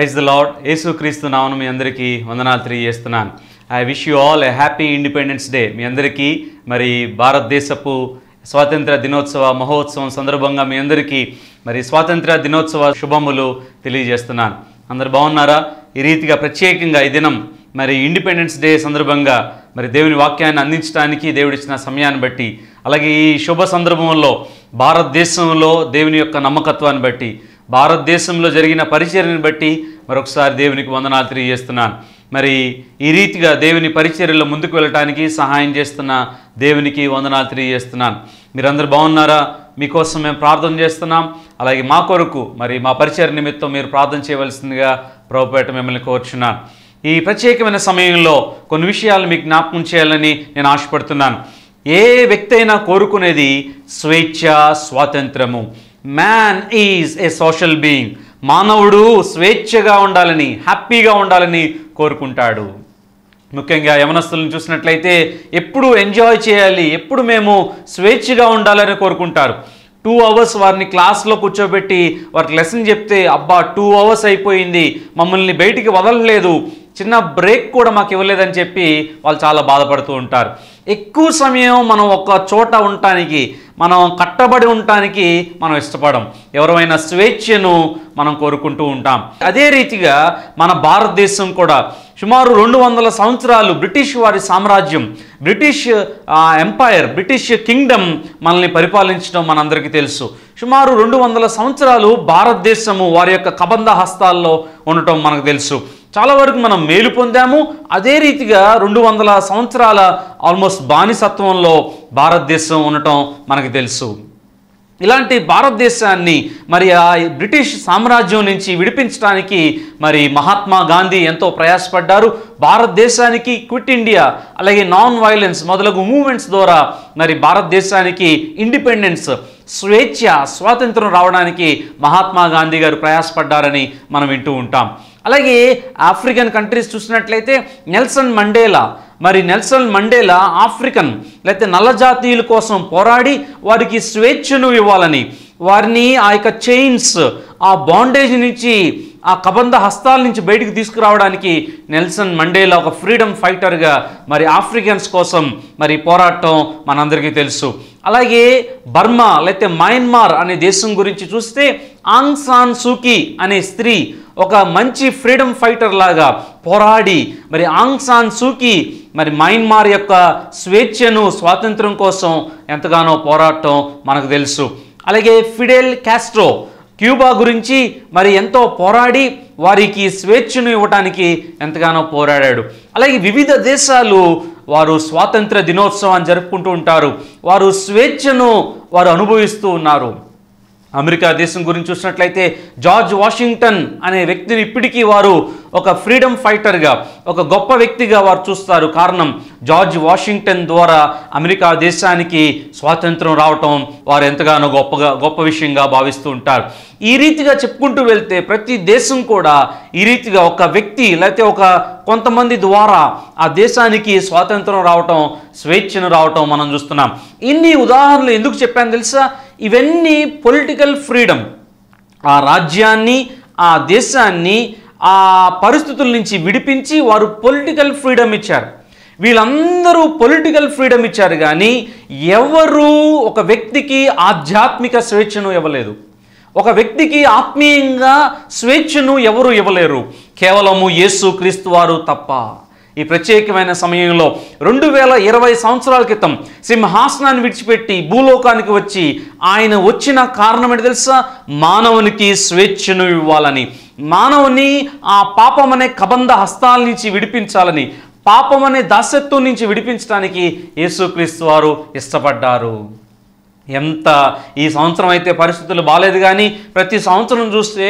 Praise the lord యేసుక్రీస్తు నామను మీ అందరికీ వందనాలు తెలియజేస్తున్నాను I wish you all a happy independence day మీ అందరికీ మరి భారతదేశపు స్వాతంత్ర దినోత్సవ మహోత్సవం సందర్భంగా మీ అందరికీ మరి స్వాతంత్ర దినోత్సవ శుభములు తెలియజేస్తున్నాను అందరు బాగున్నారా ఈ రీతిగా ప్రత్యేకంగా ఈ దినం మరి ఇండిపెండెన్స్ డే సందర్భంగా మరి దేవుని వాక్యాన్ని అందించడానికి దేవుడిచ్చిన సమయాన్ని బట్టి అలాగే ఈ శుభ సందర్భంలో భారతదేశంలో దేవుని యొక్క నమ్మకత్వాన్ని బట్టి భారతదేశంలో జరిగిన పరిచర్యను బట్టి మరొకసారి దేవునికి వందనాలు తెలియజేస్తున్నాను మరి ఈ రీతిగా దేవుని పరిచర్యలో ముందుకు వెళ్ళటానికి సహాయం చేస్తున్న దేవునికి వందనాలు తెలియజేస్తున్నాను మీరందరూ బాగున్నారా మీకోసం మేము ప్రార్థన చేస్తున్నాం అలాగే మా కొరకు మరి మా పరిచయ నిమిత్తం మీరు ప్రార్థన చేయవలసిందిగా ప్రభుపేట మిమ్మల్ని కోరుచున్నాను ఈ ప్రత్యేకమైన సమయంలో కొన్ని విషయాలు మీకు జ్ఞాపకం చేయాలని నేను ఆశపడుతున్నాను ఏ వ్యక్తి అయినా కోరుకునేది స్వేచ్ఛ స్వాతంత్రము man is a social being మానవుడు స్వేచ్ఛగా ఉండాలని హ్యాపీగా ఉండాలని కోరుకుంటాడు ముఖ్యంగా యమనస్తులను చూసినట్లయితే ఎప్పుడు ఎంజాయ్ చేయాలి ఎప్పుడు మేము స్వేచ్ఛగా ఉండాలని కోరుకుంటారు టూ అవర్స్ వారిని క్లాస్లో కూర్చోబెట్టి వారికి లెసన్ చెప్తే అబ్బా టూ అవర్స్ అయిపోయింది మమ్మల్ని బయటికి వదలలేదు చిన్న బ్రేక్ కూడా మాకు ఇవ్వలేదని చెప్పి వాళ్ళు చాలా బాధపడుతూ ఉంటారు ఎక్కువ సమయం మనం ఒక చోట ఉండటానికి మనం కట్టబడి ఉండటానికి మనం ఇష్టపడం ఎవరైనా స్వేచ్ఛను మనం కోరుకుంటూ ఉంటాం అదే రీతిగా మన భారతదేశం కూడా సుమారు రెండు వందల సంవత్సరాలు బ్రిటిష్ వారి సామ్రాజ్యం బ్రిటిష్ ఎంపైర్ బ్రిటిష్ కింగ్డమ్ మనల్ని పరిపాలించడం మనందరికీ తెలుసు సుమారు రెండు వందల సంవత్సరాలు భారతదేశము వారి యొక్క కబంధ హస్తాల్లో ఉండటం మనకు తెలుసు చాలా వరకు మనం మేలు పొందాము అదే రీతిగా రెండు వందల సంవత్సరాల ఆల్మోస్ట్ బానిసత్వంలో భారతదేశం ఉండటం మనకు తెలుసు ఇలాంటి భారతదేశాన్ని మరి ఆ బ్రిటిష్ సామ్రాజ్యం నుంచి విడిపించడానికి మరి మహాత్మా గాంధీ ఎంతో ప్రయాసపడ్డారు భారతదేశానికి క్విట్ ఇండియా అలాగే నాన్ వైలెన్స్ మొదలగు మూమెంట్స్ ద్వారా మరి భారతదేశానికి ఇండిపెండెన్స్ స్వేచ్ఛ స్వాతంత్రం రావడానికి మహాత్మా గాంధీ గారు ప్రయాసపడ్డారని మనం వింటూ ఉంటాం అలాగే ఆఫ్రికన్ కంట్రీస్ చూసినట్లయితే నెల్సన్ మండేలా మరి నెల్సన్ మండేలా ఆఫ్రికన్ లేకపోతే నల్లజాతీయుల కోసం పోరాడి వారికి స్వేచ్ఛను ఇవ్వాలని వారిని ఆ యొక్క చైన్స్ ఆ బాండేజ్ నుంచి ఆ కబంధ హస్తాల నుంచి బయటకు తీసుకురావడానికి నెల్సన్ మండేలా ఒక ఫ్రీడమ్ ఫైటర్గా మరి ఆఫ్రికన్స్ కోసం మరి పోరాటం మనందరికీ తెలుసు అలాగే బర్మా లేకపోతే మయన్మార్ అనే దేశం గురించి చూస్తే ఆంగ్ సాన్ సూకీ అనే స్త్రీ ఒక మంచి ఫ్రీడమ్ ఫైటర్ లాగా పోరాడి మరి ఆంగ్సాన్ సూకి మరి మయన్మార్ యొక్క స్వేచ్ఛను స్వాతంత్రం కోసం ఎంతగానో పోరాటం మనకు తెలుసు అలాగే ఫిడెల్ క్యాస్ట్రో క్యూబా గురించి మరి ఎంతో పోరాడి వారికి స్వేచ్ఛను ఇవ్వటానికి ఎంతగానో పోరాడాడు అలాగే వివిధ దేశాలు వారు స్వాతంత్ర దినోత్సవాన్ని జరుపుకుంటూ ఉంటారు వారు స్వేచ్ఛను వారు అనుభవిస్తూ ఉన్నారు అమెరికా దేశం గురించి చూసినట్లయితే జార్జ్ వాషింగ్టన్ అనే వ్యక్తిని ఇప్పటికీ వారు ఒక ఫ్రీడమ్ ఫైటర్గా ఒక గొప్ప వ్యక్తిగా వారు చూస్తారు కారణం జార్జ్ వాషింగ్టన్ ద్వారా అమెరికా దేశానికి స్వాతంత్రం రావటం వారు ఎంతగానో గొప్పగా గొప్ప విషయంగా భావిస్తూ ఉంటారు ఈ రీతిగా చెప్పుకుంటూ వెళ్తే ప్రతి దేశం కూడా ఈ రీతిగా ఒక వ్యక్తి లేకపోతే ఒక కొంతమంది ద్వారా ఆ దేశానికి స్వాతంత్రం రావటం స్వేచ్ఛను రావటం మనం చూస్తున్నాం ఇన్ని ఉదాహరణలు ఎందుకు చెప్పాను తెలుసా ఇవన్నీ పొలిటికల్ ఫ్రీడమ్ ఆ రాజ్యాన్ని ఆ దేశాన్ని ఆ పరిస్థితుల నుంచి విడిపించి వారు పొలిటికల్ ఫ్రీడమ్ ఇచ్చారు వీళ్ళందరూ పొలిటికల్ ఫ్రీడమ్ ఇచ్చారు కానీ ఎవరు ఒక వ్యక్తికి ఆధ్యాత్మిక స్వేచ్ఛను ఇవ్వలేదు ఒక వ్యక్తికి ఆత్మీయంగా స్వేచ్ఛను ఎవరు ఇవ్వలేరు కేవలము యేసు క్రీస్తు వారు తప్ప ఈ ప్రత్యేకమైన సమయంలో రెండు వేల ఇరవై సంవత్సరాల క్రితం సింహాసనాన్ని విడిచిపెట్టి భూలోకానికి వచ్చి ఆయన వచ్చిన కారణం ఏంటి తెలుసా మానవునికి స్వేచ్ఛను ఇవ్వాలని మానవుని ఆ పాపం అనే కబంధ హస్తాల నుంచి విడిపించాలని పాపం అనే దాసత్వం నుంచి విడిపించడానికి యేసుక్రీస్తు వారు ఇష్టపడ్డారు ఎంత ఈ సంవత్సరం అయితే పరిస్థితులు బాగాలేదు కానీ ప్రతి సంవత్సరం చూస్తే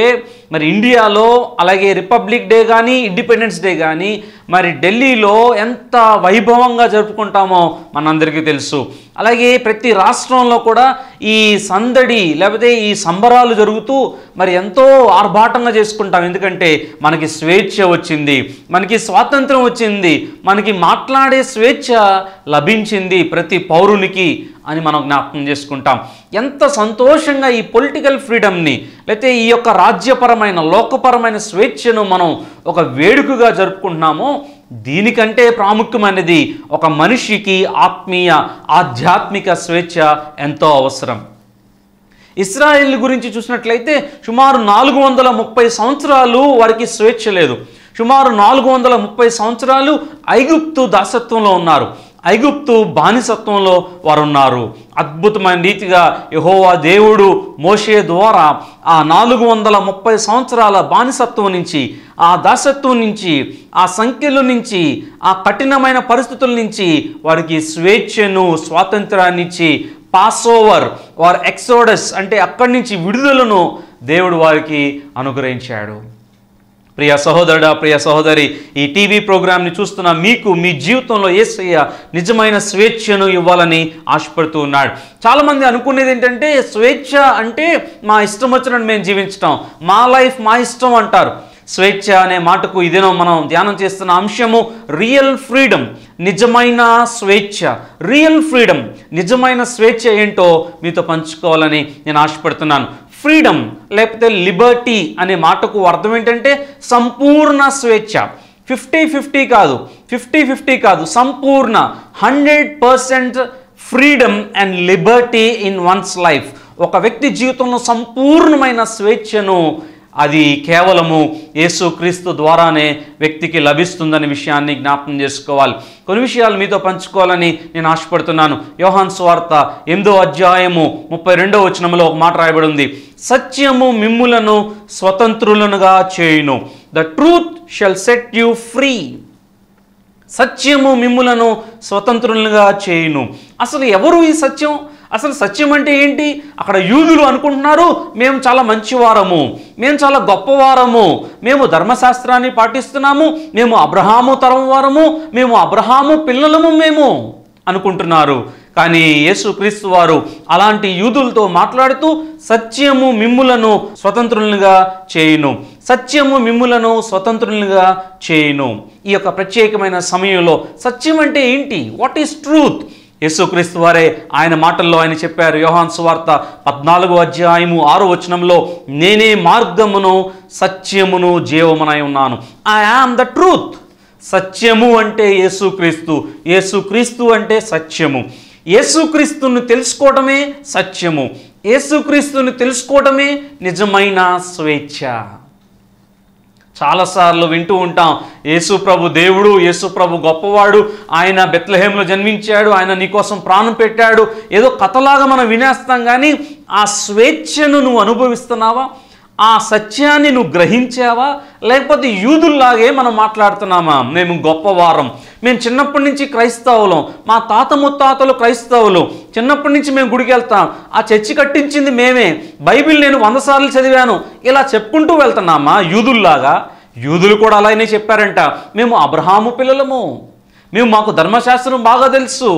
మరి ఇండియాలో అలాగే రిపబ్లిక్ డే కానీ ఇండిపెండెన్స్ డే కానీ మరి ఢిల్లీలో ఎంత వైభవంగా జరుపుకుంటామో మనందరికీ తెలుసు అలాగే ప్రతి రాష్ట్రంలో కూడా ఈ సందడి లేకపోతే ఈ సంబరాలు జరుగుతూ మరి ఎంతో ఆర్భాటంగా చేసుకుంటాం ఎందుకంటే మనకి స్వేచ్ఛ వచ్చింది మనకి స్వాతంత్రం వచ్చింది మనకి మాట్లాడే స్వేచ్ఛ లభించింది ప్రతి పౌరునికి అని మనం జ్ఞాపకం చేసుకుంటాం ఎంత సంతోషంగా ఈ పొలిటికల్ ఫ్రీడమ్ని లేకపోతే ఈ యొక్క రాజ్యపరమైన లోకపరమైన స్వేచ్ఛను మనం ఒక వేడుకగా జరుపుకుంటున్నామో దీనికంటే ప్రాముఖ్యమైనది ఒక మనిషికి ఆత్మీయ ఆధ్యాత్మిక స్వేచ్ఛ ఎంతో అవసరం ఇస్రాయెల్ గురించి చూసినట్లయితే సుమారు నాలుగు వందల ముప్పై సంవత్సరాలు వారికి స్వేచ్ఛ లేదు సుమారు నాలుగు వందల ముప్పై సంవత్సరాలు ఐగుప్తు దాసత్వంలో ఉన్నారు ఐగుప్తు బానిసత్వంలో వారున్నారు అద్భుతమైన రీతిగా యహోవా దేవుడు మోషే ద్వారా ఆ నాలుగు వందల ముప్పై సంవత్సరాల బానిసత్వం నుంచి ఆ దాసత్వం నుంచి ఆ సంఖ్యల నుంచి ఆ కఠినమైన పరిస్థితుల నుంచి వారికి స్వేచ్ఛను స్వాతంత్రాన్ని ఇచ్చి పాస్ ఓవర్ వారు ఎక్సోడస్ అంటే అక్కడి నుంచి విడుదలను దేవుడు వారికి అనుగ్రహించాడు ప్రియ సహోదరుడా ప్రియ సహోదరి ఈ టీవీ ప్రోగ్రాంని చూస్తున్న మీకు మీ జీవితంలో ఏసయ్య నిజమైన స్వేచ్ఛను ఇవ్వాలని ఆశపడుతూ ఉన్నాడు చాలామంది అనుకునేది ఏంటంటే స్వేచ్ఛ అంటే మా ఇష్టం వచ్చినట్టు మేము జీవించటం మా లైఫ్ మా ఇష్టం అంటారు స్వేచ్ఛ అనే మాటకు ఇదేనో మనం ధ్యానం చేస్తున్న అంశము రియల్ ఫ్రీడమ్ నిజమైన స్వేచ్ఛ రియల్ ఫ్రీడమ్ నిజమైన స్వేచ్ఛ ఏంటో మీతో పంచుకోవాలని నేను ఆశపడుతున్నాను ఫ్రీడమ్ లేకపోతే లిబర్టీ అనే మాటకు అర్థం ఏంటంటే సంపూర్ణ స్వేచ్ఛ ఫిఫ్టీ ఫిఫ్టీ కాదు ఫిఫ్టీ ఫిఫ్టీ కాదు సంపూర్ణ hundred percent freedom and liberty in one's life ఒక వ్యక్తి జీవితంలో సంపూర్ణమైన స్వేచ్ఛను అది కేవలము యేసుక్రీస్తు ద్వారానే వ్యక్తికి లభిస్తుందనే విషయాన్ని జ్ఞాపకం చేసుకోవాలి కొన్ని విషయాలు మీతో పంచుకోవాలని నేను ఆశపడుతున్నాను యోహాన్ స్వార్త ఎనిమిదో అధ్యాయము ముప్పై రెండో వచనంలో ఒక మాట రాయబడి ఉంది సత్యము మిమ్ములను స్వతంత్రులనుగా చేయును the truth shall set you free సత్యము మిమ్ములను స్వతంత్రులుగా చేయును అసలు ఎవరు ఈ సత్యం అసలు సత్యం అంటే ఏంటి అక్కడ యూదులు అనుకుంటున్నారు మేము చాలా మంచివారము మేము చాలా గొప్పవారము మేము ధర్మశాస్త్రాన్ని పాటిస్తున్నాము మేము అబ్రహాము తరం వారము మేము అబ్రహాము పిల్లలము మేము అనుకుంటున్నారు కానీ యేసుక్రీస్తు వారు అలాంటి యూదులతో మాట్లాడుతూ సత్యము మిమ్ములను స్వతంత్రులుగా చేయును సత్యము మిమ్ములను స్వతంత్రులుగా చేయును ఈ యొక్క ప్రత్యేకమైన సమయంలో సత్యం అంటే ఏంటి వాట్ ఈస్ ట్రూత్ యేసుక్రీస్తు వారే ఆయన మాటల్లో ఆయన చెప్పారు యోహాన్ సువార్త పద్నాలుగో అధ్యాయము ఆరు వచనంలో నేనే మార్గమును సత్యమును జీవమునై ఉన్నాను ఐ ఆమ్ ద ట్రూత్ సత్యము అంటే యేసుక్రీస్తు యేసుక్రీస్తు అంటే సత్యము యేసుక్రీస్తుని తెలుసుకోవటమే సత్యము యేసుక్రీస్తుని తెలుసుకోవటమే నిజమైన స్వేచ్ఛ చాలాసార్లు వింటూ ఉంటాం ప్రభు దేవుడు ప్రభు గొప్పవాడు ఆయన బెత్లహేమ్లో జన్మించాడు ఆయన నీకోసం ప్రాణం పెట్టాడు ఏదో కథలాగా మనం వినేస్తాం కానీ ఆ స్వేచ్ఛను నువ్వు అనుభవిస్తున్నావా ఆ సత్యాన్ని నువ్వు గ్రహించావా లేకపోతే యూదుల్లాగే మనం మాట్లాడుతున్నామా మేము గొప్పవారం మేము చిన్నప్పటి నుంచి క్రైస్తవులం మా తాత ముత్తాతలు క్రైస్తవులు చిన్నప్పటి నుంచి మేము గుడికి వెళ్తాం ఆ చర్చి కట్టించింది మేమే బైబిల్ నేను వంద సార్లు చదివాను ఇలా చెప్పుకుంటూ వెళ్తున్నామా యూదుల్లాగా యూదులు కూడా అలానే చెప్పారంట మేము అబ్రహాము పిల్లలము మేము మాకు ధర్మశాస్త్రం బాగా తెలుసు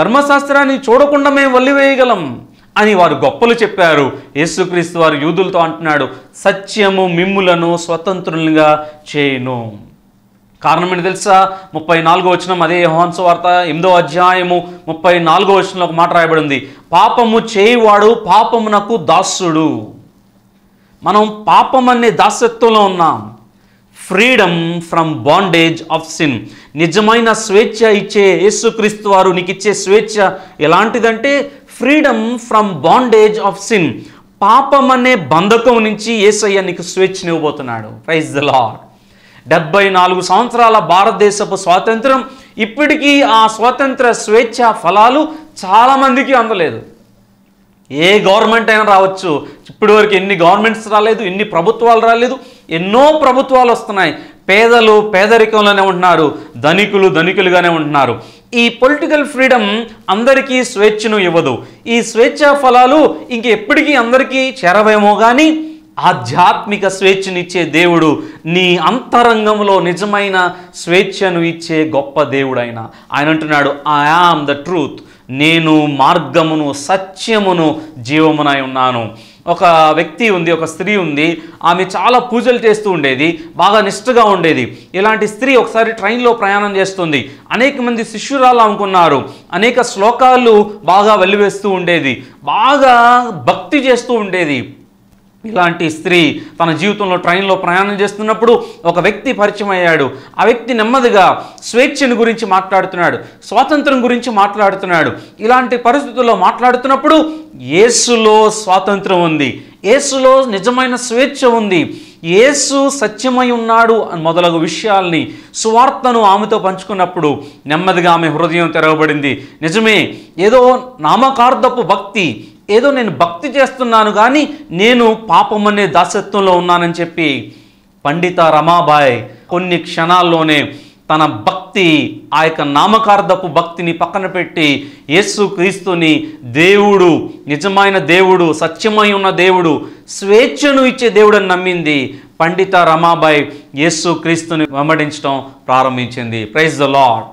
ధర్మశాస్త్రాన్ని చూడకుండా మేము వల్లివేయగలం అని వారు గొప్పలు చెప్పారు యేసుక్రీస్తు వారు యూదులతో అంటున్నాడు సత్యము మిమ్ములను స్వతంత్రులుగా చేయను కారణం ఏంటి తెలుసా ముప్పై నాలుగో వచనం అదే యోహాన్స్ వార్త ఎనిమిదో అధ్యాయము ముప్పై నాలుగో వచనంలో ఒక మాట రాయబడింది పాపము చేయువాడు పాపమునకు దాసుడు మనం పాపం అనే దాసత్వంలో ఉన్నాం freedom from bondage of sin నిజమైన స్వేచ్ఛ ఇచ్చే యేసుక్రీస్తు వారు నీకు ఇచ్చే స్వేచ్ఛ ఎలాంటిదంటే freedom from bondage of sin పాపం అనే బంధకం నుంచి ఏసయ్య నీకు స్వేచ్ఛనివ్వబోతున్నాడు ప్రైజ్ ద లాడ్ డెబ్బై నాలుగు సంవత్సరాల భారతదేశపు స్వాతంత్రం ఇప్పటికీ ఆ స్వాతంత్ర స్వేచ్ఛ ఫలాలు చాలామందికి అందలేదు ఏ గవర్నమెంట్ అయినా రావచ్చు ఇప్పటివరకు ఎన్ని గవర్నమెంట్స్ రాలేదు ఎన్ని ప్రభుత్వాలు రాలేదు ఎన్నో ప్రభుత్వాలు వస్తున్నాయి పేదలు పేదరికంలోనే ఉంటున్నారు ధనికులు ధనికులుగానే ఉంటున్నారు ఈ పొలిటికల్ ఫ్రీడమ్ అందరికీ స్వేచ్ఛను ఇవ్వదు ఈ స్వేచ్ఛ ఫలాలు ఎప్పటికీ అందరికీ చేరవేమో కానీ ఆధ్యాత్మిక స్వేచ్ఛనిచ్చే దేవుడు నీ అంతరంగంలో నిజమైన స్వేచ్ఛను ఇచ్చే గొప్ప దేవుడైన ఆయన అంటున్నాడు ఐ ఆమ్ ద ట్రూత్ నేను మార్గమును సత్యమును జీవమునై ఉన్నాను ఒక వ్యక్తి ఉంది ఒక స్త్రీ ఉంది ఆమె చాలా పూజలు చేస్తూ ఉండేది బాగా నిష్ఠగా ఉండేది ఇలాంటి స్త్రీ ఒకసారి ట్రైన్లో ప్రయాణం చేస్తుంది అనేక మంది శిష్యురాలు అనుకున్నారు అనేక శ్లోకాలు బాగా వెల్లివేస్తూ ఉండేది బాగా భక్తి చేస్తూ ఉండేది ఇలాంటి స్త్రీ తన జీవితంలో ట్రైన్లో ప్రయాణం చేస్తున్నప్పుడు ఒక వ్యక్తి పరిచయం అయ్యాడు ఆ వ్యక్తి నెమ్మదిగా స్వేచ్ఛను గురించి మాట్లాడుతున్నాడు స్వాతంత్రం గురించి మాట్లాడుతున్నాడు ఇలాంటి పరిస్థితుల్లో మాట్లాడుతున్నప్పుడు ఏసులో స్వాతంత్రం ఉంది ఏసులో నిజమైన స్వేచ్ఛ ఉంది ఏసు సత్యమై ఉన్నాడు అని మొదలగు విషయాల్ని సువార్తను ఆమెతో పంచుకున్నప్పుడు నెమ్మదిగా ఆమె హృదయం తెరవబడింది నిజమే ఏదో నామకార్థపు భక్తి ఏదో నేను భక్తి చేస్తున్నాను కానీ నేను పాపం అనే దాసత్వంలో ఉన్నానని చెప్పి పండిత రమాబాయ్ కొన్ని క్షణాల్లోనే తన భక్తి ఆ యొక్క నామకార్థపు భక్తిని పక్కన పెట్టి యేసు క్రీస్తుని దేవుడు నిజమైన దేవుడు సత్యమై ఉన్న దేవుడు స్వేచ్ఛను ఇచ్చే దేవుడని నమ్మింది పండిత రమాబాయ్ యేసు క్రీస్తుని వెంబడించడం ప్రారంభించింది ప్రైజ్ ద లాడ్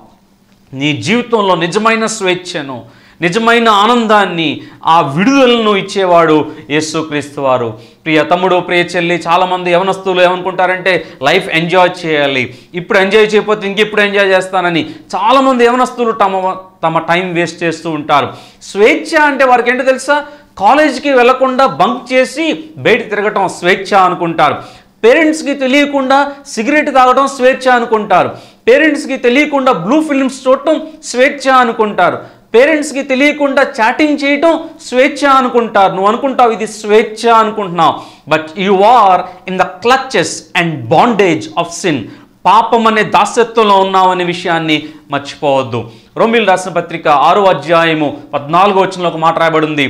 నీ జీవితంలో నిజమైన స్వేచ్ఛను నిజమైన ఆనందాన్ని ఆ విడుదలను ఇచ్చేవాడు యేసుక్రీస్తు వారు ప్రియ తమ్ముడు ప్రియ చెల్లి చాలామంది యవనస్తులు ఏమనుకుంటారంటే లైఫ్ ఎంజాయ్ చేయాలి ఇప్పుడు ఎంజాయ్ చేయకపోతే ఇంకెప్పుడు ఎంజాయ్ చేస్తానని చాలామంది యవనస్తులు తమ తమ టైం వేస్ట్ చేస్తూ ఉంటారు స్వేచ్ఛ అంటే వారికి ఏంటో తెలుసా కాలేజీకి వెళ్లకుండా బంక్ చేసి బయట తిరగటం స్వేచ్ఛ అనుకుంటారు పేరెంట్స్కి తెలియకుండా సిగరెట్ తాగడం స్వేచ్ఛ అనుకుంటారు పేరెంట్స్కి తెలియకుండా బ్లూ ఫిల్మ్స్ చూడటం స్వేచ్ఛ అనుకుంటారు పేరెంట్స్కి తెలియకుండా చాటింగ్ చేయటం స్వేచ్ఛ అనుకుంటారు నువ్వు అనుకుంటావు ఇది స్వేచ్ఛ అనుకుంటున్నావు but you are in the clutches and bondage of sin పాపం అనే దాసత్వంలో ఉన్నావు అనే విషయాన్ని మర్చిపోవద్దు రోమిల్ రాసిన పత్రిక ఆరో అధ్యాయము పద్నాలుగో వచ్చిన ఒక మాట రాయబడింది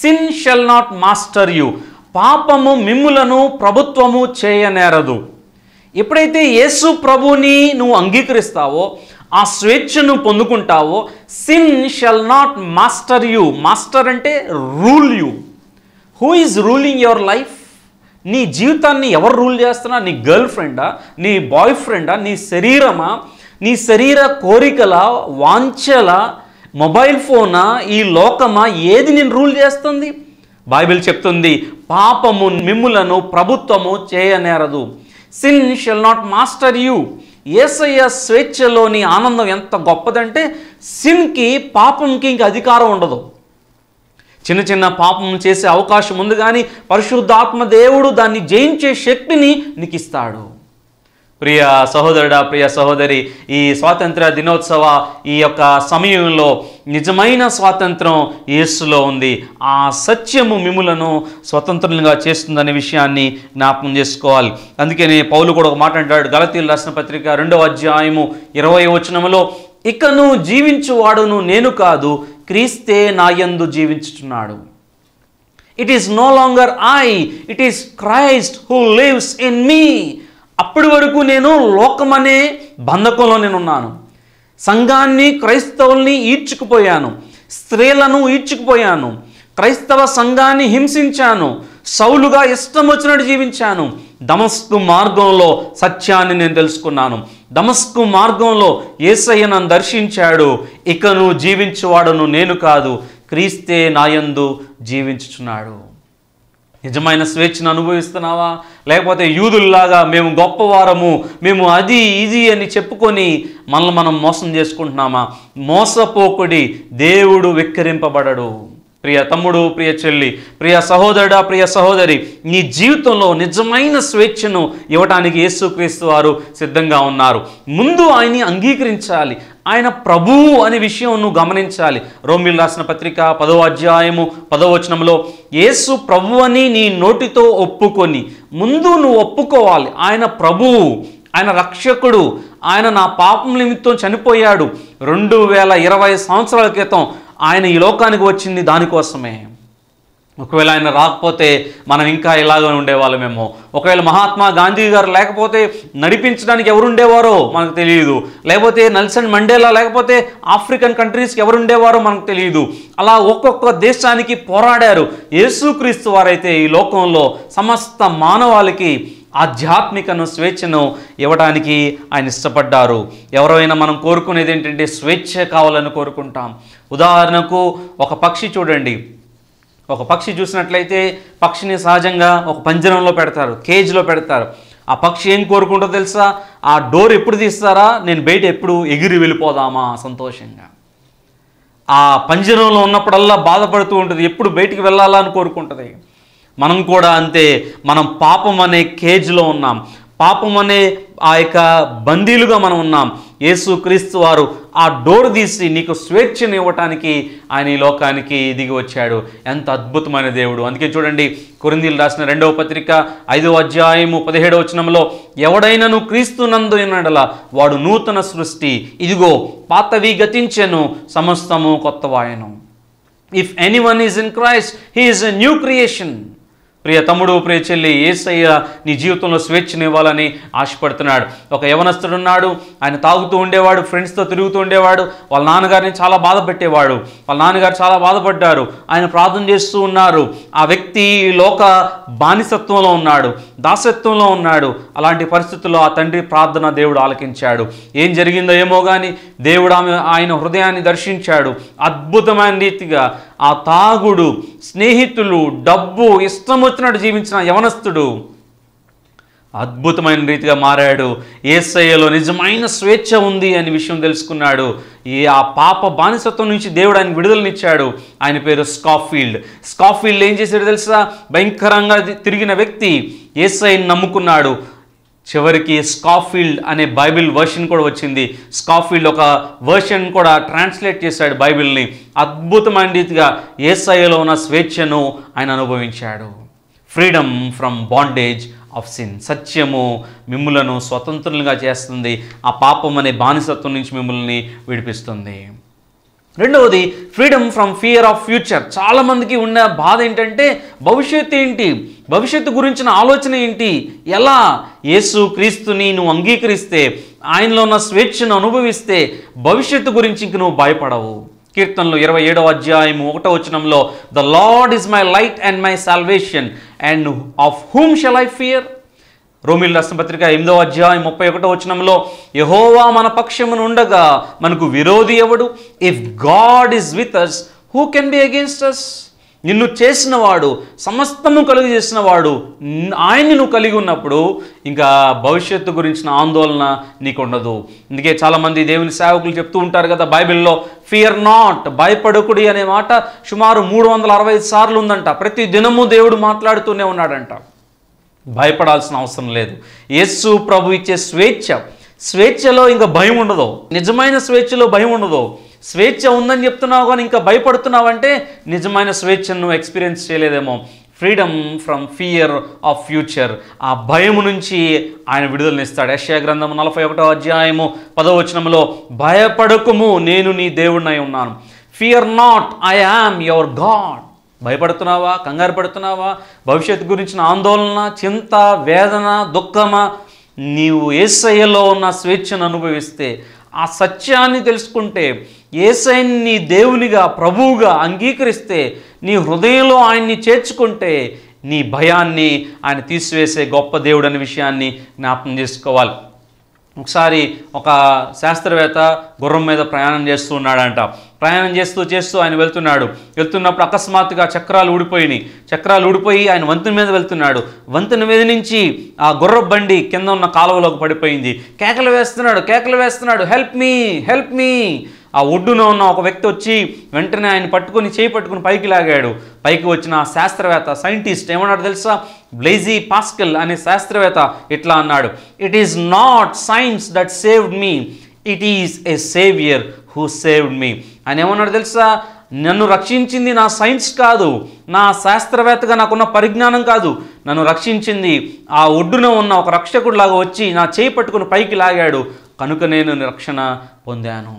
sin shall not master you పాపము మిమ్ములను ప్రభుత్వము చేయనేరదు ఎప్పుడైతే యేసు ప్రభుని నువ్వు అంగీకరిస్తావో ఆ స్వేచ్ఛను పొందుకుంటావో sin shall not master you master అంటే rule you who is ruling your life నీ జీవితాన్ని ఎవరు రూల్ చేస్తున్నా నీ గర్ల్ ఫ్రెండా నీ బాయ్ ఫ్రెండా నీ శరీరమా నీ శరీర కోరికల వాంఛల మొబైల్ ఫోనా ఈ లోకమా ఏది నేను రూల్ చేస్తుంది బైబిల్ చెప్తుంది పాపము మిమ్ములను ప్రభుత్వము చేయనేరదు sin shall not master you Yesayya స్వేచ్ఛలోని ఆనందం ఎంత గొప్పదంటే సిన్కి పాపంకి ఇంక అధికారం ఉండదు చిన్న చిన్న పాపం చేసే అవకాశం ఉంది కానీ పరిశుద్ధాత్మ దేవుడు దాన్ని జయించే శక్తిని నీకు ఇస్తాడు ప్రియ సహోదరుడా ప్రియ సహోదరి ఈ స్వాతంత్ర దినోత్సవ ఈ యొక్క సమయంలో నిజమైన స్వాతంత్రం యేసులో ఉంది ఆ సత్యము మిములను స్వతంత్రులుగా చేస్తుందనే విషయాన్ని జ్ఞాపకం చేసుకోవాలి అందుకనే పౌలు కూడా ఒక మాట అంటాడు గలతీలు రాసిన పత్రిక రెండవ అధ్యాయము ఇరవై వచనములో ఇకను జీవించువాడును నేను కాదు క్రీస్తే నాయందు జీవించుచున్నాడు it is no longer I it is Christ who lives in me అప్పటి వరకు నేను లోకమనే బంధకంలో ఉన్నాను సంఘాన్ని క్రైస్తవుల్ని ఈడ్చుకుపోయాను స్త్రీలను ఈడ్చుకుపోయాను క్రైస్తవ సంఘాన్ని హింసించాను సౌలుగా ఇష్టం వచ్చినట్టు జీవించాను దమస్కు మార్గంలో సత్యాన్ని నేను తెలుసుకున్నాను దమస్కు మార్గంలో ఏసయ్య నన్ను దర్శించాడు ఇకను నువ్వు జీవించేవాడను నేను కాదు క్రీస్తే నాయందు జీవించుచున్నాడు నిజమైన స్వేచ్ఛను అనుభవిస్తున్నావా లేకపోతే యూదుల్లాగా మేము గొప్పవారము మేము అది ఇది అని చెప్పుకొని మనల్ని మనం మోసం చేసుకుంటున్నామా మోసపోకుడి దేవుడు వెక్కిరింపబడడు ప్రియ తమ్ముడు ప్రియ చెల్లి ప్రియ సహోదరుడా ప్రియ సహోదరి నీ జీవితంలో నిజమైన స్వేచ్ఛను ఇవ్వటానికి యేసుక్రీస్తు వారు సిద్ధంగా ఉన్నారు ముందు ఆయన్ని అంగీకరించాలి ఆయన ప్రభువు అనే విషయం నువ్వు గమనించాలి రోమిల్ రాసిన పత్రిక పదవ అధ్యాయము పదవచనంలో యేసు ప్రభు అని నీ నోటితో ఒప్పుకొని ముందు నువ్వు ఒప్పుకోవాలి ఆయన ప్రభువు ఆయన రక్షకుడు ఆయన నా పాపం నిమిత్తం చనిపోయాడు రెండు వేల ఇరవై సంవత్సరాల క్రితం ఆయన ఈ లోకానికి వచ్చింది దానికోసమే ఒకవేళ ఆయన రాకపోతే మనం ఇంకా ఇలాగే ఉండేవాళ్ళమేమో ఒకవేళ మహాత్మా గాంధీ గారు లేకపోతే నడిపించడానికి ఎవరుండేవారో మనకు తెలియదు లేకపోతే నల్సన్ మండేలా లేకపోతే ఆఫ్రికన్ కంట్రీస్కి ఎవరుండేవారో మనకు తెలియదు అలా ఒక్కొక్క దేశానికి పోరాడారు యేసుక్రీస్తు వారైతే ఈ లోకంలో సమస్త మానవాళికి ఆధ్యాత్మికను స్వేచ్ఛను ఇవ్వడానికి ఆయన ఇష్టపడ్డారు ఎవరైనా మనం కోరుకునేది ఏంటంటే స్వేచ్ఛ కావాలని కోరుకుంటాం ఉదాహరణకు ఒక పక్షి చూడండి ఒక పక్షి చూసినట్లయితే పక్షిని సహజంగా ఒక పంజరంలో పెడతారు కేజ్లో పెడతారు ఆ పక్షి ఏం కోరుకుంటుందో తెలుసా ఆ డోర్ ఎప్పుడు తీస్తారా నేను బయట ఎప్పుడు ఎగిరి వెళ్ళిపోదామా సంతోషంగా ఆ పంజరంలో ఉన్నప్పుడల్లా బాధపడుతూ ఉంటుంది ఎప్పుడు బయటికి వెళ్ళాలని కోరుకుంటుంది మనం కూడా అంతే మనం పాపం అనే కేజ్లో ఉన్నాం పాపం అనే ఆ యొక్క బందీలుగా మనం ఉన్నాం క్రీస్తు వారు ఆ డోర్ తీసి నీకు స్వేచ్ఛను ఇవ్వటానికి ఆయన ఈ లోకానికి దిగి వచ్చాడు ఎంత అద్భుతమైన దేవుడు అందుకే చూడండి కొరిందీలు రాసిన రెండవ పత్రిక ఐదవ అధ్యాయము పదిహేడవ వచనంలో ఎవడైనను క్రీస్తు ఎన్నడల వాడు నూతన సృష్టి ఇదిగో పాతవి గతించెను సమస్తము కొత్తవాయను if anyone is in Christ he is a new creation ప్రియ తమ్ముడు ప్రియ చెల్లి ఏసయ్య నీ జీవితంలో స్వేచ్ఛనివ్వాలని ఆశపడుతున్నాడు ఒక యవనస్తుడున్నాడు ఆయన తాగుతూ ఉండేవాడు ఫ్రెండ్స్తో తిరుగుతూ ఉండేవాడు వాళ్ళ నాన్నగారిని చాలా బాధపెట్టేవాడు వాళ్ళ నాన్నగారు చాలా బాధపడ్డారు ఆయన ప్రార్థన చేస్తూ ఉన్నారు ఆ వ్యక్తి లోక బానిసత్వంలో ఉన్నాడు దాసత్వంలో ఉన్నాడు అలాంటి పరిస్థితుల్లో ఆ తండ్రి ప్రార్థన దేవుడు ఆలకించాడు ఏం జరిగిందో ఏమో కానీ దేవుడు ఆమె ఆయన హృదయాన్ని దర్శించాడు అద్భుతమైన రీతిగా ఆ తాగుడు స్నేహితులు డబ్బు ఇష్టం వచ్చినట్టు జీవించిన యవనస్తుడు అద్భుతమైన రీతిగా మారాడు ఏసయ్యలో నిజమైన స్వేచ్ఛ ఉంది అనే విషయం తెలుసుకున్నాడు ఈ ఆ పాప బానిసత్వం నుంచి దేవుడు ఆయన విడుదలనిచ్చాడు ఆయన పేరు స్కాఫీల్డ్ స్కాఫీల్డ్ ఏం చేశాడు తెలుసా భయంకరంగా తిరిగిన వ్యక్తి ఏసఐని నమ్ముకున్నాడు చివరికి స్కాఫీల్డ్ అనే బైబిల్ వర్షన్ కూడా వచ్చింది స్కాఫీల్డ్ ఒక వర్షన్ కూడా ట్రాన్స్లేట్ చేశాడు బైబిల్ని అద్భుతమైన రీతిగా ఏసఐలో ఉన్న స్వేచ్ఛను ఆయన అనుభవించాడు freedom from bondage of sin సత్యము మిమ్ములను స్వతంత్రులుగా చేస్తుంది ఆ పాపం అనే బానిసత్వం నుంచి మిమ్మల్ని విడిపిస్తుంది రెండవది freedom from fear of future చాలామందికి ఉన్న బాధ ఏంటంటే భవిష్యత్తు ఏంటి భవిష్యత్తు గురించిన ఆలోచన ఏంటి ఎలా యేసు క్రీస్తుని నువ్వు అంగీకరిస్తే ఆయనలో ఉన్న స్వేచ్ఛను అనుభవిస్తే భవిష్యత్తు గురించి ఇంక నువ్వు భయపడవు కీర్తనలు ఇరవై ఏడవ అధ్యాయం ఒకటో వచనంలో the Lord is my light and my salvation and of whom shall I fear రోమిల్ రాష్ట్ర పత్రిక ఎనిమిదవ అధ్యాయం ముప్పై ఒకటో వచనంలో యహోవా మన పక్షమును ఉండగా మనకు విరోధి ఎవడు if God is with us who can be against us నిన్ను చేసినవాడు సమస్తము కలుగు చేసినవాడు ఆయన్ని నువ్వు కలిగి ఉన్నప్పుడు ఇంకా భవిష్యత్తు గురించిన ఆందోళన నీకు ఉండదు అందుకే చాలామంది దేవుని సేవకులు చెప్తూ ఉంటారు కదా బైబిల్లో ఫియర్ నాట్ భయపడకుడి అనే మాట సుమారు మూడు వందల అరవై సార్లు ఉందంట ప్రతి దినము దేవుడు మాట్లాడుతూనే ఉన్నాడంట భయపడాల్సిన అవసరం లేదు యేసు ప్రభు ఇచ్చే స్వేచ్ఛ స్వేచ్ఛలో ఇంకా భయం ఉండదు నిజమైన స్వేచ్ఛలో భయం ఉండదు స్వేచ్ఛ ఉందని చెప్తున్నావు కానీ ఇంకా భయపడుతున్నావంటే నిజమైన స్వేచ్ఛను ఎక్స్పీరియన్స్ చేయలేదేమో freedom from fear of future ఆ భయం నుంచి ఆయన విడుదలనిస్తాడు యశయ గ్రంథము నలభై ఒకటో అధ్యాయము పదవచనంలో భయపడకుము నేను నీ దేవుడినై ఉన్నాను fear not I am your God భయపడుతున్నావా కంగారు పడుతున్నావా భవిష్యత్తు గురించిన ఆందోళన చింత వేదన దుఃఖమా నీవు ఏసయ్యలో ఉన్న స్వేచ్ఛను అనుభవిస్తే ఆ సత్యాన్ని తెలుసుకుంటే ఏసైని దేవునిగా ప్రభువుగా అంగీకరిస్తే నీ హృదయంలో ఆయన్ని చేర్చుకుంటే నీ భయాన్ని ఆయన తీసివేసే గొప్ప దేవుడు అనే విషయాన్ని జ్ఞాపకం చేసుకోవాలి ఒకసారి ఒక శాస్త్రవేత్త గుర్రం మీద ప్రయాణం చేస్తూ ఉన్నాడంట ప్రయాణం చేస్తూ చేస్తూ ఆయన వెళ్తున్నాడు వెళ్తున్నప్పుడు అకస్మాత్తుగా చక్రాలు ఊడిపోయినాయి చక్రాలు ఊడిపోయి ఆయన వంతెన మీద వెళ్తున్నాడు వంతెన మీద నుంచి ఆ గుర్ర బండి కింద ఉన్న కాలువలోకి పడిపోయింది కేకలు వేస్తున్నాడు కేకలు వేస్తున్నాడు హెల్ప్ మీ హెల్ప్ మీ ఆ ఒడ్డున ఉన్న ఒక వ్యక్తి వచ్చి వెంటనే ఆయన పట్టుకుని చేయి పట్టుకుని పైకి లాగాడు పైకి వచ్చిన శాస్త్రవేత్త సైంటిస్ట్ ఏమన్నాడు తెలుసా బ్లేజీ పాస్కల్ అనే శాస్త్రవేత్త ఇట్లా అన్నాడు it is not science that saved me it is a saviour who saved me ఆయన ఏమన్నాడు తెలుసా నన్ను రక్షించింది నా సైన్స్ కాదు నా శాస్త్రవేత్తగా నాకున్న పరిజ్ఞానం కాదు నన్ను రక్షించింది ఆ ఒడ్డున ఉన్న ఒక లాగా వచ్చి నా చేయి పట్టుకుని పైకి లాగాడు కనుక నేను రక్షణ పొందాను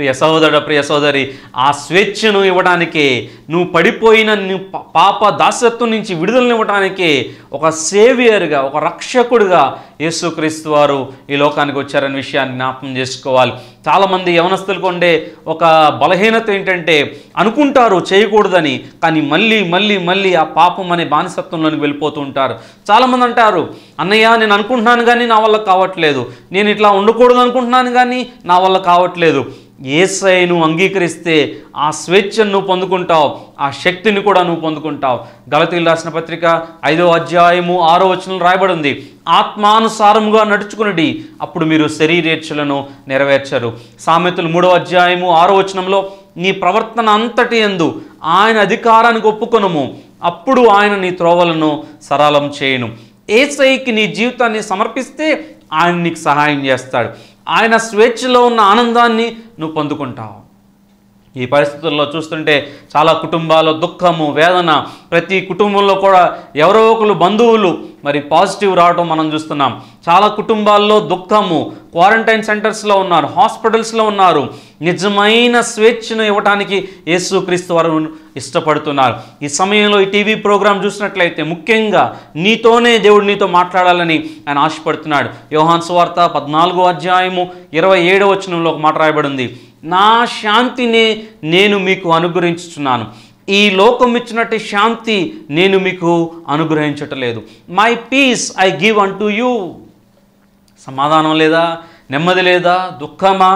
ప్రియ సహోదర ప్రియ సోదరి ఆ స్వేచ్ఛను ఇవ్వడానికి నువ్వు పడిపోయిన పాప దాసత్వం నుంచి విడుదలనివ్వడానికి ఒక సేవియర్గా ఒక రక్షకుడిగా యేసుక్రీస్తు వారు ఈ లోకానికి వచ్చారనే విషయాన్ని జ్ఞాపకం చేసుకోవాలి చాలామంది యవనస్తులకు ఉండే ఒక బలహీనత ఏంటంటే అనుకుంటారు చేయకూడదని కానీ మళ్ళీ మళ్ళీ మళ్ళీ ఆ పాపం అనే బానిసత్వంలోకి వెళ్ళిపోతూ ఉంటారు చాలామంది అంటారు అన్నయ్య నేను అనుకుంటున్నాను కానీ నా వల్ల కావట్లేదు నేను ఇట్లా ఉండకూడదు అనుకుంటున్నాను కానీ నా వల్ల కావట్లేదు ఏ నువ్వు అంగీకరిస్తే ఆ స్వేచ్ఛను నువ్వు పొందుకుంటావు ఆ శక్తిని కూడా నువ్వు పొందుకుంటావు గలతీలు రాసిన పత్రిక ఐదో అధ్యాయము ఆరో వచనం రాయబడి ఉంది ఆత్మానుసారముగా నడుచుకునడి అప్పుడు మీరు శరీరేచ్ఛలను నెరవేర్చరు సామెతలు మూడో అధ్యాయము ఆరో వచనంలో నీ ప్రవర్తన అంతటి ఎందు ఆయన అధికారానికి ఒప్పుకొనము అప్పుడు ఆయన నీ త్రోవలను సరళం చేయను ఏసైకి నీ జీవితాన్ని సమర్పిస్తే ఆయన నీకు సహాయం చేస్తాడు ఆయన స్వేచ్ఛలో ఉన్న ఆనందాన్ని నువ్వు పొందుకుంటావు ఈ పరిస్థితుల్లో చూస్తుంటే చాలా కుటుంబాలు దుఃఖము వేదన ప్రతి కుటుంబంలో కూడా ఎవరో ఒకరు బంధువులు మరి పాజిటివ్ రావడం మనం చూస్తున్నాం చాలా కుటుంబాల్లో దుఃఖము క్వారంటైన్ సెంటర్స్లో ఉన్నారు హాస్పిటల్స్లో ఉన్నారు నిజమైన స్వేచ్ఛను యేసు క్రీస్తు వారు ఇష్టపడుతున్నారు ఈ సమయంలో ఈ టీవీ ప్రోగ్రాం చూసినట్లయితే ముఖ్యంగా నీతోనే దేవుడు నీతో మాట్లాడాలని ఆయన ఆశపడుతున్నాడు యోహాన్ వార్త పద్నాలుగో అధ్యాయము ఇరవై ఏడవ వచనంలో ఒక మాట రాయబడింది నా శాంతిని నేను మీకు అనుగ్రహించుచున్నాను ఈ లోకం ఇచ్చినట్టు శాంతి నేను మీకు అనుగ్రహించటలేదు my peace I give unto you సమాధానం లేదా నెమ్మది లేదా దుఃఖమా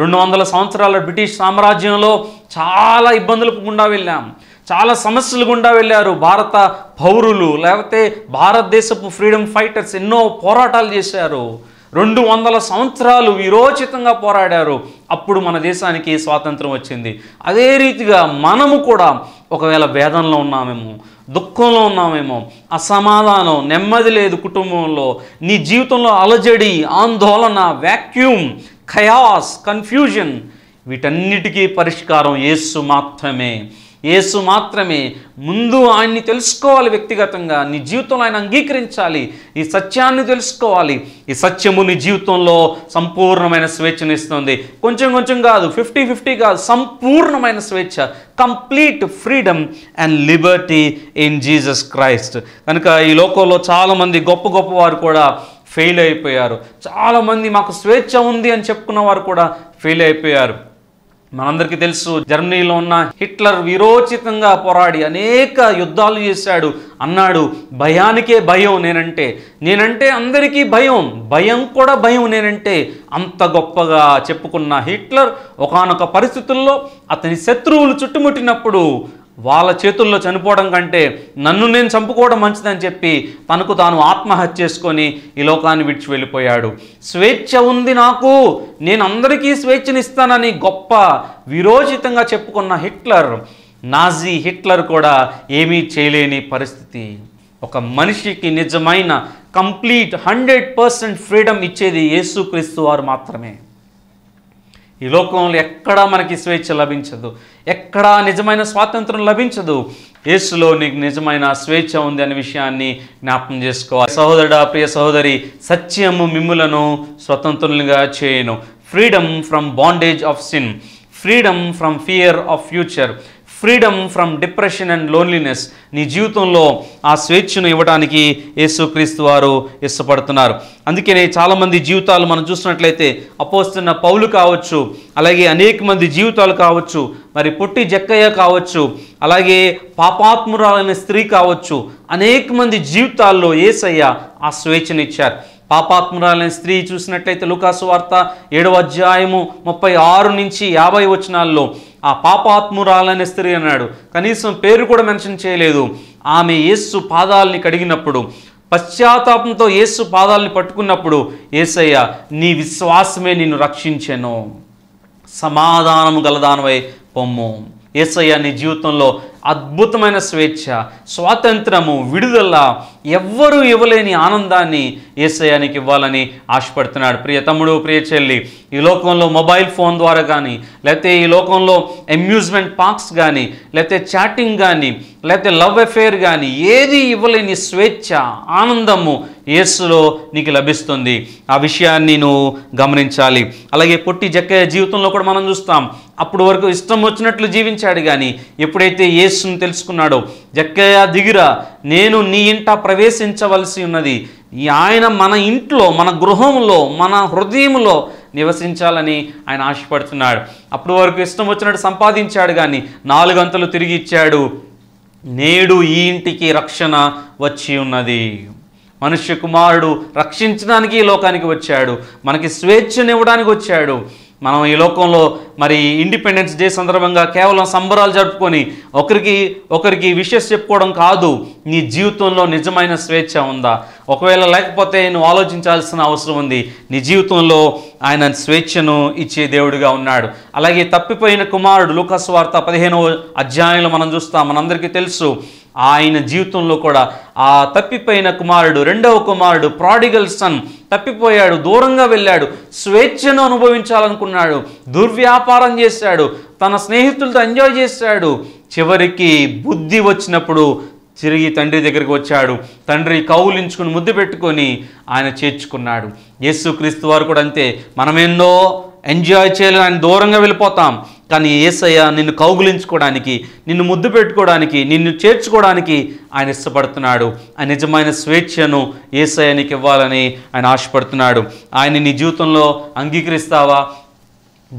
రెండు వందల సంవత్సరాల బ్రిటిష్ సామ్రాజ్యంలో చాలా ఇబ్బందులు గుండా వెళ్ళాం చాలా సమస్యలు గుండా వెళ్ళారు భారత పౌరులు లేకపోతే భారతదేశపు ఫ్రీడమ్ ఫైటర్స్ ఎన్నో పోరాటాలు చేశారు రెండు వందల సంవత్సరాలు విరోచితంగా పోరాడారు అప్పుడు మన దేశానికి స్వాతంత్రం వచ్చింది అదే రీతిగా మనము కూడా ఒకవేళ భేదంలో ఉన్నామేమో దుఃఖంలో ఉన్నామేమో అసమాధానం నెమ్మది లేదు కుటుంబంలో నీ జీవితంలో అలజడి ఆందోళన వ్యాక్యూమ్ ఖయాస్ కన్ఫ్యూజన్ వీటన్నిటికీ పరిష్కారం ఏసు మాత్రమే యేసు మాత్రమే ముందు ఆయన్ని తెలుసుకోవాలి వ్యక్తిగతంగా నీ జీవితంలో ఆయన అంగీకరించాలి ఈ సత్యాన్ని తెలుసుకోవాలి ఈ సత్యము నీ జీవితంలో సంపూర్ణమైన స్వేచ్ఛను ఇస్తుంది కొంచెం కొంచెం కాదు ఫిఫ్టీ ఫిఫ్టీ కాదు సంపూర్ణమైన స్వేచ్ఛ complete freedom and liberty in Jesus Christ కనుక ఈ లోకంలో చాలామంది గొప్ప గొప్ప వారు కూడా ఫెయిల్ అయిపోయారు చాలామంది మాకు స్వేచ్ఛ ఉంది అని చెప్పుకున్న వారు కూడా ఫెయిల్ అయిపోయారు మనందరికీ తెలుసు జర్మనీలో ఉన్న హిట్లర్ విరోచితంగా పోరాడి అనేక యుద్ధాలు చేశాడు అన్నాడు భయానికే భయం నేనంటే నేనంటే అందరికీ భయం భయం కూడా భయం నేనంటే అంత గొప్పగా చెప్పుకున్న హిట్లర్ ఒకనొక పరిస్థితుల్లో అతని శత్రువులు చుట్టుముట్టినప్పుడు వాళ్ళ చేతుల్లో చనిపోవడం కంటే నన్ను నేను చంపుకోవడం మంచిదని చెప్పి తనకు తాను ఆత్మహత్య చేసుకొని ఈ లోకాన్ని విడిచి వెళ్ళిపోయాడు స్వేచ్ఛ ఉంది నాకు నేను అందరికీ స్వేచ్ఛనిస్తానని గొప్ప విరోచితంగా చెప్పుకున్న హిట్లర్ నాజీ హిట్లర్ కూడా ఏమీ చేయలేని పరిస్థితి ఒక మనిషికి నిజమైన కంప్లీట్ హండ్రెడ్ పర్సెంట్ ఫ్రీడమ్ ఇచ్చేది యేసుక్రీస్తు వారు మాత్రమే ఈ లోకంలో ఎక్కడా మనకి స్వేచ్ఛ లభించదు ఎక్కడా నిజమైన స్వాతంత్రం లభించదు యేసులో నీకు నిజమైన స్వేచ్ఛ ఉంది అనే విషయాన్ని జ్ఞాపం చేసుకోవాలి సహోదరుడా ప్రియ సహోదరి సత్యము మిమ్ములను స్వతంత్రులుగా చేయను freedom from bondage of sin freedom from fear of future freedom from depression and loneliness నీ జీవితంలో ఆ స్వేచ్ఛను ఇవ్వడానికి యేసుక్రీస్తు వారు ఇష్టపడుతున్నారు అందుకనే చాలామంది జీవితాలు మనం చూసినట్లయితే అపోస్తున్న పౌలు కావచ్చు అలాగే అనేక మంది జీవితాలు కావచ్చు మరి పుట్టి జక్కయ్య కావచ్చు అలాగే పాపాత్మురాలైన స్త్రీ కావచ్చు అనేక మంది జీవితాల్లో ఏసయ్య ఆ స్వేచ్ఛనిచ్చారు పాపాత్మురాలైన స్త్రీ చూసినట్లయితే లుకాసు వార్త ఏడవ అధ్యాయము ముప్పై ఆరు నుంచి యాభై వచనాల్లో ఆ పాపాత్మురాలని స్త్రీ అన్నాడు కనీసం పేరు కూడా మెన్షన్ చేయలేదు ఆమె యేస్సు పాదాలని కడిగినప్పుడు పశ్చాత్తాపంతో యేసు పాదాలని పట్టుకున్నప్పుడు ఏసయ్య నీ విశ్వాసమే నిన్ను రక్షించాను సమాధానము గలదానమై పొమ్ము ఏసయ్య నీ జీవితంలో అద్భుతమైన స్వేచ్ఛ స్వాతంత్రము విడుదల ఎవ్వరూ ఇవ్వలేని ఆనందాన్ని ఏసయానికి ఇవ్వాలని ఆశపడుతున్నాడు ప్రియ తమ్ముడు ప్రియ చెల్లి ఈ లోకంలో మొబైల్ ఫోన్ ద్వారా కానీ లేకపోతే ఈ లోకంలో అమ్యూజ్మెంట్ పార్క్స్ కానీ లేకపోతే చాటింగ్ కానీ లేకపోతే లవ్ అఫేర్ కానీ ఏది ఇవ్వలేని స్వేచ్ఛ ఆనందము యేసులో నీకు లభిస్తుంది ఆ విషయాన్ని నువ్వు గమనించాలి అలాగే పొట్టి జక్క జీవితంలో కూడా మనం చూస్తాం అప్పుడు వరకు ఇష్టం వచ్చినట్లు జీవించాడు కానీ ఎప్పుడైతే యేసు యేసును తెలుసుకున్నాడు జక్కయ్య దిగిరా నేను నీ ఇంట ప్రవేశించవలసి ఉన్నది ఆయన మన ఇంట్లో మన గృహంలో మన హృదయంలో నివసించాలని ఆయన ఆశపడుతున్నాడు అప్పుడు వరకు ఇష్టం వచ్చినట్టు సంపాదించాడు కానీ నాలుగంతలు తిరిగి ఇచ్చాడు నేడు ఈ ఇంటికి రక్షణ వచ్చి ఉన్నది మనుష్య కుమారుడు రక్షించడానికి ఈ లోకానికి వచ్చాడు మనకి స్వేచ్ఛనివ్వడానికి వచ్చాడు మనం ఈ లోకంలో మరి ఇండిపెండెన్స్ డే సందర్భంగా కేవలం సంబరాలు జరుపుకొని ఒకరికి ఒకరికి విషెస్ చెప్పుకోవడం కాదు నీ జీవితంలో నిజమైన స్వేచ్ఛ ఉందా ఒకవేళ లేకపోతే నువ్వు ఆలోచించాల్సిన అవసరం ఉంది నీ జీవితంలో ఆయన స్వేచ్ఛను ఇచ్చే దేవుడిగా ఉన్నాడు అలాగే తప్పిపోయిన కుమారుడు లూకస్ వార్త పదిహేనవ అధ్యాయంలో మనం చూస్తాం మనందరికీ తెలుసు ఆయన జీవితంలో కూడా ఆ తప్పిపోయిన కుమారుడు రెండవ కుమారుడు ప్రాడిగల్ సన్ తప్పిపోయాడు దూరంగా వెళ్ళాడు స్వేచ్ఛను అనుభవించాలనుకున్నాడు దుర్వ్యాపారం చేశాడు తన స్నేహితులతో ఎంజాయ్ చేశాడు చివరికి బుద్ధి వచ్చినప్పుడు తిరిగి తండ్రి దగ్గరికి వచ్చాడు తండ్రి కౌలించుకుని ముద్దు పెట్టుకొని ఆయన చేర్చుకున్నాడు క్రీస్తు వారు కూడా అంతే మనమేందో ఎంజాయ్ చేయలేదు ఆయన దూరంగా వెళ్ళిపోతాం కానీ ఏసయ్య నిన్ను కౌగులించుకోవడానికి నిన్ను ముద్దు పెట్టుకోవడానికి నిన్ను చేర్చుకోవడానికి ఆయన ఇష్టపడుతున్నాడు ఆ నిజమైన స్వేచ్ఛను ఏసయ్యానికి ఇవ్వాలని ఆయన ఆశపడుతున్నాడు ఆయన నీ జీవితంలో అంగీకరిస్తావా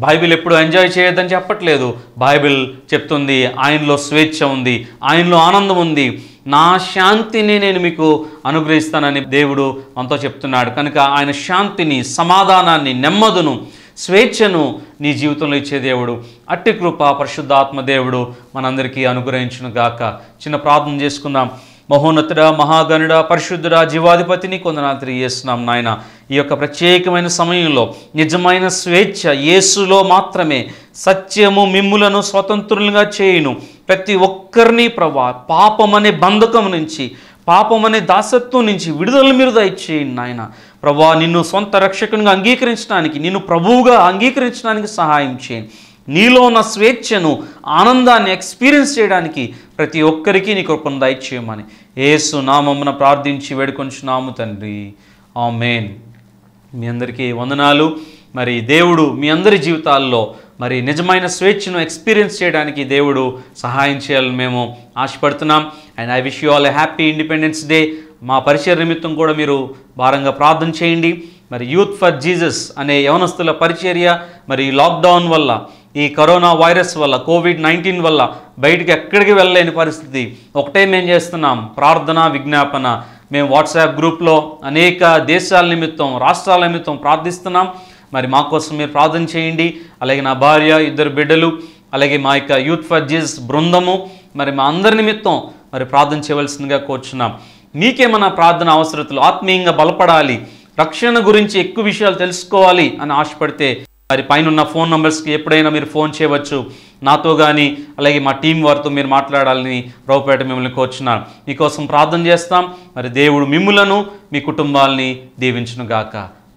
బైబిల్ ఎప్పుడు ఎంజాయ్ చేయొద్దని చెప్పట్లేదు బైబిల్ చెప్తుంది ఆయనలో స్వేచ్ఛ ఉంది ఆయనలో ఆనందం ఉంది నా శాంతిని నేను మీకు అనుగ్రహిస్తానని దేవుడు అంతా చెప్తున్నాడు కనుక ఆయన శాంతిని సమాధానాన్ని నెమ్మదును స్వేచ్ఛను నీ జీవితంలో ఇచ్చే దేవుడు అట్టి కృప పరిశుద్ధాత్మ దేవుడు మనందరికీ అనుగ్రహించును గాక చిన్న ప్రార్థన చేసుకుందాం మహోన్నతుడ మహాగణుడ పరిశుద్ధుడ జీవాధిపతిని కొందనాలు చేస్తున్నాం నాయన ఈ యొక్క ప్రత్యేకమైన సమయంలో నిజమైన స్వేచ్ఛ యేసులో మాత్రమే సత్యము మిమ్ములను స్వతంత్రులుగా చేయును ప్రతి ఒక్కరిని ప్రభా పాపం అనే బంధకం నుంచి పాపం అనే దాసత్వం నుంచి విడుదల మీరు దయచేయండి నాయన ప్రభా నిన్ను సొంత రక్షకునిగా అంగీకరించడానికి నిన్ను ప్రభువుగా అంగీకరించడానికి సహాయం చేయండి నీలో ఉన్న స్వేచ్ఛను ఆనందాన్ని ఎక్స్పీరియన్స్ చేయడానికి ప్రతి ఒక్కరికి నీ కృపను దయచేయమని ఏసు నామమ్మను ప్రార్థించి వేడుకొంచున్నాము తండ్రి ఆ మేన్ మీ అందరికీ వందనాలు మరి దేవుడు మీ అందరి జీవితాల్లో మరి నిజమైన స్వేచ్ఛను ఎక్స్పీరియన్స్ చేయడానికి దేవుడు సహాయం చేయాలని మేము ఆశపడుతున్నాం and I wish you all happy independence day మా పరిచయ నిమిత్తం కూడా మీరు భారంగా ప్రార్థన చేయండి మరి యూత్ ఫర్ జీజస్ అనే యవనస్తుల పరిచర్య మరి లాక్డౌన్ వల్ల ఈ కరోనా వైరస్ వల్ల కోవిడ్ నైన్టీన్ వల్ల బయటికి ఎక్కడికి వెళ్ళలేని పరిస్థితి ఒకటే మేము చేస్తున్నాం ప్రార్థన విజ్ఞాపన మేము వాట్సాప్ గ్రూప్లో అనేక దేశాల నిమిత్తం రాష్ట్రాల నిమిత్తం ప్రార్థిస్తున్నాం మరి మా కోసం మీరు ప్రార్థన చేయండి అలాగే నా భార్య ఇద్దరు బిడ్డలు అలాగే మా యొక్క యూత్ ఫర్ జీజస్ బృందము మరి మా అందరి నిమిత్తం మరి ప్రార్థన చేయవలసిందిగా కూర్చున్నాం నీకేమన్నా ప్రార్థన అవసరతలు ఆత్మీయంగా బలపడాలి రక్షణ గురించి ఎక్కువ విషయాలు తెలుసుకోవాలి అని ఆశపడితే వారి పైన ఉన్న ఫోన్ నెంబర్స్కి ఎప్పుడైనా మీరు ఫోన్ చేయవచ్చు నాతో కానీ అలాగే మా టీం వారితో మీరు మాట్లాడాలని రావుపేట మిమ్మల్ని కోరుచున్నారు మీకోసం ప్రార్థన చేస్తాం మరి దేవుడు మిమ్ములను మీ కుటుంబాలని దీవించును గాక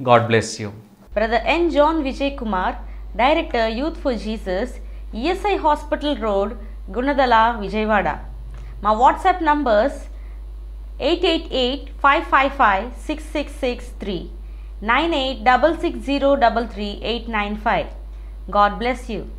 God bless you brother N John Vijay Kumar director youth for Jesus ESI hospital road Gunadala Vijayawada మా WhatsApp numbers 888-555-6663 986603385. God bless you.